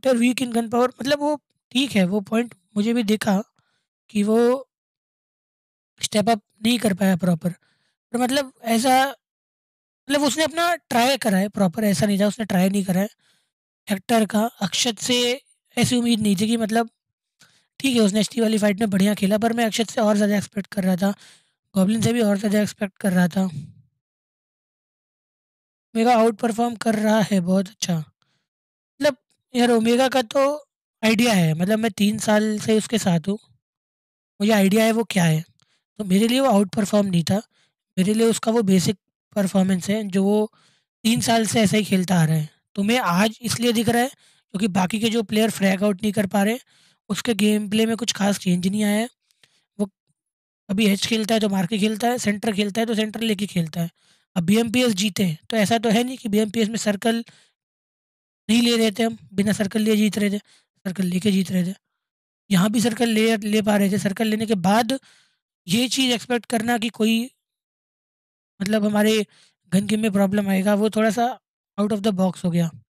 after week in gun power मतलब वो ठीक है वो पॉइंट मुझे भी देखा कि वो स्टेप अप नहीं कर पाया प्रॉपर पर मतलब ऐसा मतलब उसने अपना ट्राई करा है प्रॉपर ऐसा नहीं था उसने ट्राई नहीं करा है एक्टर का अक्षत से ऐसी उम्मीद नहीं थी कि मतलब ठीक है उसने एचटी वाली फाइट में बढ़िया खेला पर मैं अक्षत से और ज़्यादा एक्सपेक्ट कर रहा था गॉबलिन से भी और ज़्यादा एक्सपेक्ट कर रहा था मेरा आउट परफॉर्म कर रहा है बहुत अच्छा यार ओमेगा का तो आइडिया है मतलब मैं तीन साल से उसके साथ हूँ मुझे आइडिया है वो क्या है तो मेरे लिए वो आउट परफॉर्म नहीं था मेरे लिए उसका वो बेसिक परफॉर्मेंस है जो वो तीन साल से ऐसा ही खेलता आ रहा है तुम्हें तो आज इसलिए दिख रहा है क्योंकि बाकी के जो प्लेयर फ्रैग आउट नहीं कर पा रहे उसके गेम प्ले में कुछ खास चेंज नहीं आया है वो अभी एच खेलता है तो मार के खेलता है सेंटर खेलता है तो सेंटर लेके खेलता है अब बी जीते तो ऐसा तो है नहीं कि बी में सर्कल नहीं ले रहे थे हम बिना सर्कल लिए जीत रहे थे सर्कल लेके जीत रहे थे यहाँ भी सर्कल ले ले पा रहे थे सर्कल लेने के बाद ये चीज़ एक्सपेक्ट करना कि कोई मतलब हमारे गन गेम में प्रॉब्लम आएगा वो थोड़ा सा आउट ऑफ द बॉक्स हो गया